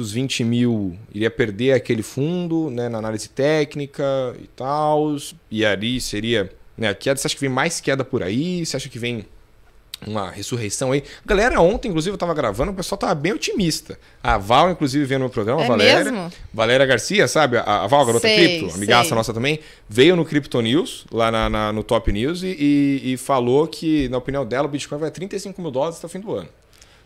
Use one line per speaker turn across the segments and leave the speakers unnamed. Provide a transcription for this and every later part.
dos 20 mil iria perder aquele fundo né, na análise técnica e tal. E ali seria. Né, a queda, você acha que vem mais queda por aí? Você acha que vem uma ressurreição aí? Galera, ontem, inclusive, eu tava gravando, o pessoal tava bem otimista. A Val, inclusive, vendo meu programa, é Valéria. Mesmo? Valéria Garcia, sabe? A, a Val, a garota sei, cripto, amigaça sei. nossa também, veio no Crypto News, lá na, na no Top News, e, e, e falou que, na opinião dela, o Bitcoin vai a 35 mil dólares até o fim do ano.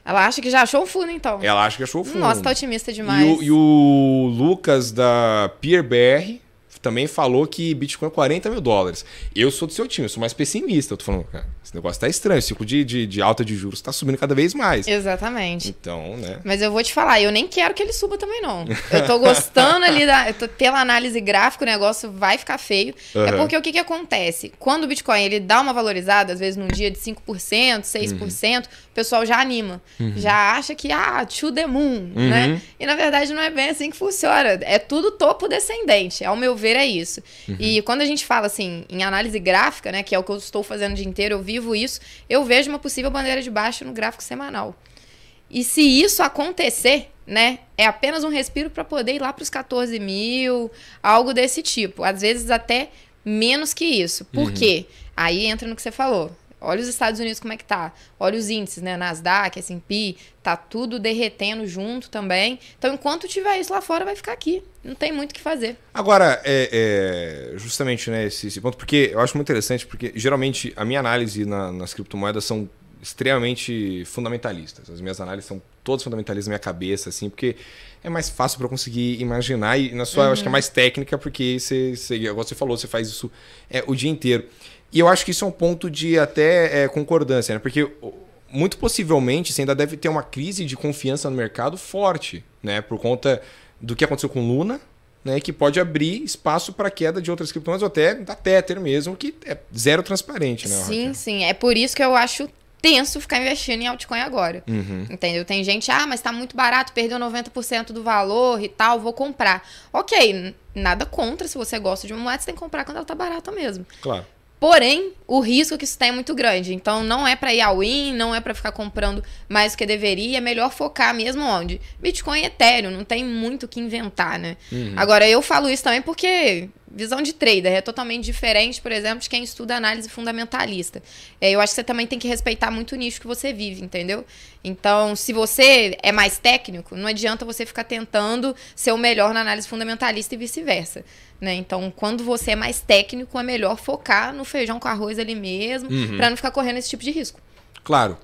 Ela acha que já achou o fundo, então. Ela
acha que achou o fundo. Nossa, tá
otimista demais. E o, e
o Lucas da BR, também falou que Bitcoin é 40 mil dólares. Eu sou do seu time, eu sou mais pessimista. Eu tô falando, cara, esse negócio tá estranho, o ciclo de, de, de alta de juros tá subindo cada vez mais.
Exatamente.
Então, né?
Mas eu vou te falar, eu nem quero que ele suba também, não. Eu tô gostando ali da. Tô, pela análise gráfica, o negócio vai ficar feio. Uhum. É porque o que, que acontece? Quando o Bitcoin ele dá uma valorizada, às vezes num dia de 5%, 6%, uhum. o pessoal já anima. Uhum. Já acha que, ah, to the moon, né? uhum. né? E na verdade não é bem assim que funciona. É tudo topo descendente. Ao meu ver, é isso. Uhum. E quando a gente fala assim, em análise gráfica, né, que é o que eu estou fazendo o dia inteiro, eu vivo isso, eu vejo uma possível bandeira de baixo no gráfico semanal. E se isso acontecer, né, é apenas um respiro para poder ir lá para os 14 mil, algo desse tipo. Às vezes até menos que isso. Por uhum. quê? Aí entra no que você falou. Olha os Estados Unidos como é que tá. Olha os índices, né? Nasdaq, S&P, tá tudo derretendo junto também. Então, enquanto tiver isso lá fora, vai ficar aqui. Não tem muito o que fazer.
Agora, é, é justamente né, esse, esse, ponto, porque eu acho muito interessante, porque geralmente a minha análise na, nas criptomoedas são extremamente fundamentalistas. As minhas análises são todas fundamentalistas na minha cabeça, assim, porque é mais fácil para conseguir imaginar e na sua, uhum. acho que é uhum. mais técnica, porque você, você, igual você falou, você faz isso é, o dia inteiro. E eu acho que isso é um ponto de até é, concordância, né? Porque muito possivelmente você ainda deve ter uma crise de confiança no mercado forte, né? Por conta do que aconteceu com Luna, né, que pode abrir espaço para queda de outras criptomoedas ou até da Tether mesmo, que é zero transparente. Né, sim,
sim. É por isso que eu acho tenso ficar investindo em altcoin agora. Uhum. Entendeu? Tem gente, ah, mas tá muito barato, perdeu 90% do valor e tal, vou comprar. Ok, nada contra, se você gosta de uma moeda, você tem que comprar quando ela tá barata mesmo. Claro. Porém, o risco que isso tem é muito grande. Então, não é para ir ao in, não é para ficar comprando mais do que deveria. É melhor focar mesmo onde? Bitcoin e Ethereum. Não tem muito o que inventar, né? Uhum. Agora, eu falo isso também porque visão de trader é totalmente diferente, por exemplo, de quem estuda análise fundamentalista. É, eu acho que você também tem que respeitar muito o nicho que você vive, entendeu? Então, se você é mais técnico, não adianta você ficar tentando ser o melhor na análise fundamentalista e vice-versa. Né? Então, quando você é mais técnico, é melhor focar no feijão com arroz ali mesmo, uhum. para não ficar correndo esse tipo de risco.
Claro.